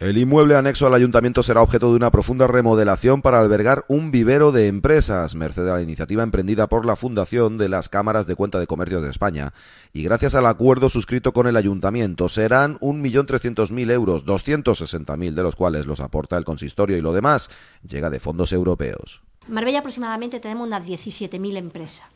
El inmueble anexo al ayuntamiento será objeto de una profunda remodelación para albergar un vivero de empresas, merced a la iniciativa emprendida por la Fundación de las Cámaras de Cuenta de Comercio de España. Y gracias al acuerdo suscrito con el ayuntamiento, serán 1.300.000 euros, 260.000 de los cuales los aporta el consistorio y lo demás llega de fondos europeos. Marbella aproximadamente tenemos unas 17.000 empresas.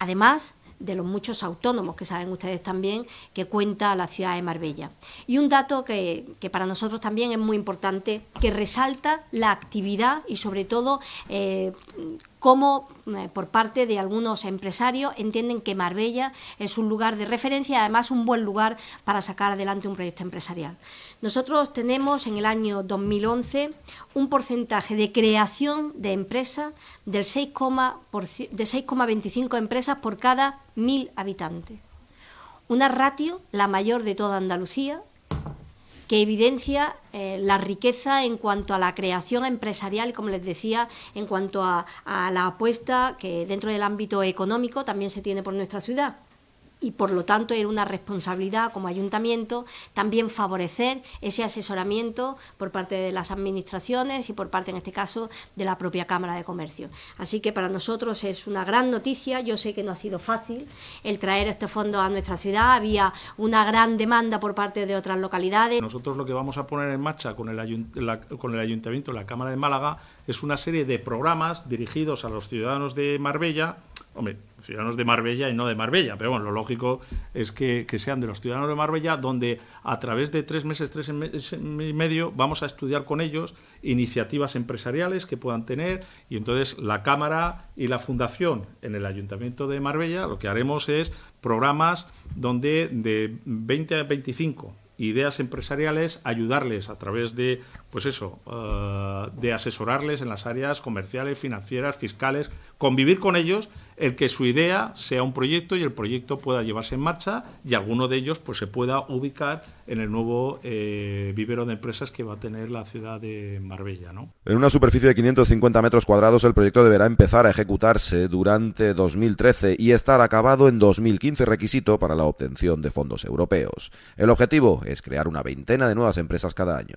Además, de los muchos autónomos que saben ustedes también que cuenta la ciudad de Marbella. Y un dato que, para nosotros también es muy importante, que resalta la actividad y sobre todo eh, como eh, por parte de algunos empresarios entienden que Marbella es un lugar de referencia, además un buen lugar para sacar adelante un proyecto empresarial. Nosotros tenemos en el año 2011 un porcentaje de creación de empresas del 6,25 empresas por cada mil habitantes. Una ratio, la mayor de toda Andalucía, que evidencia eh, la riqueza en cuanto a la creación empresarial, y, como les decía, en cuanto a la apuesta que dentro del ámbito económico también se tiene por nuestra ciudad y por lo tanto era una responsabilidad como ayuntamiento también favorecer ese asesoramiento por parte de las administraciones y por parte en este caso de la propia Cámara de Comercio. Así que para nosotros es una gran noticia, yo sé que no ha sido fácil el traer este fondo a nuestra ciudad, había una gran demanda por parte de otras localidades. Nosotros lo que vamos a poner en marcha con el, Ayuntamiento la, con el ayuntamiento, la Cámara de Málaga, es una serie de programas dirigidos a los ciudadanos de Marbella Hombre, ciudadanos de Marbella y no de Marbella, pero bueno, lo lógico es que, sean de los ciudadanos de Marbella, donde a través de tres meses, tres em-, em-, y medio, vamos a estudiar con ellos iniciativas empresariales que puedan tener y entonces la Cámara y la Fundación en el Ayuntamiento de Marbella lo que haremos es programas donde de 20 a 25 ideas empresariales, ayudarles a través de, pues eso, eh, de asesorarles en las áreas comerciales, financieras, fiscales, convivir con ellos el que su idea sea un proyecto y el proyecto pueda llevarse en marcha y alguno de ellos pues se pueda ubicar en el nuevo eh, vivero de empresas que va a tener la ciudad de Marbella. ¿no? En una superficie de 550 metros cuadrados el proyecto deberá empezar a ejecutarse durante 2013 y estar acabado en 2015, requisito para la obtención de fondos europeos. El objetivo es crear una veintena de nuevas empresas cada año.